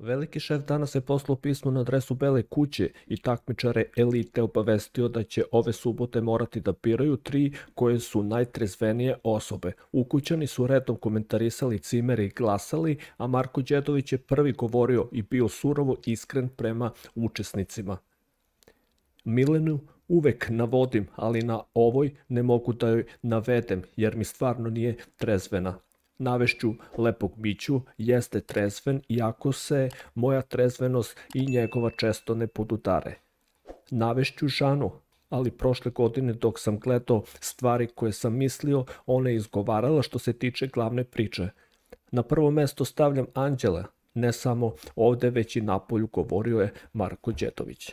Veliki šef danas je poslao pismo na adresu Bele kuće i takmičare elite obavestio da će ove subote morati da biraju tri koje su najtrezvenije osobe. Ukućani su redom komentarisali cimeri i glasali, a Marko Đedović je prvi govorio i bio surovo iskren prema učesnicima. Milenu uvek navodim, ali na ovoj ne mogu da joj navedem jer mi stvarno nije trezvena, navešću lepog Miću, jeste trezven, iako se moja trezvenost i njegova često ne podudare. Navešću Žanu, ali prošle godine dok sam gledao stvari koje sam mislio, ona je izgovarala što se tiče glavne priče. Na prvo mesto stavljam Anđela, ne samo ovde već i napolju govorio je Marko Đetović.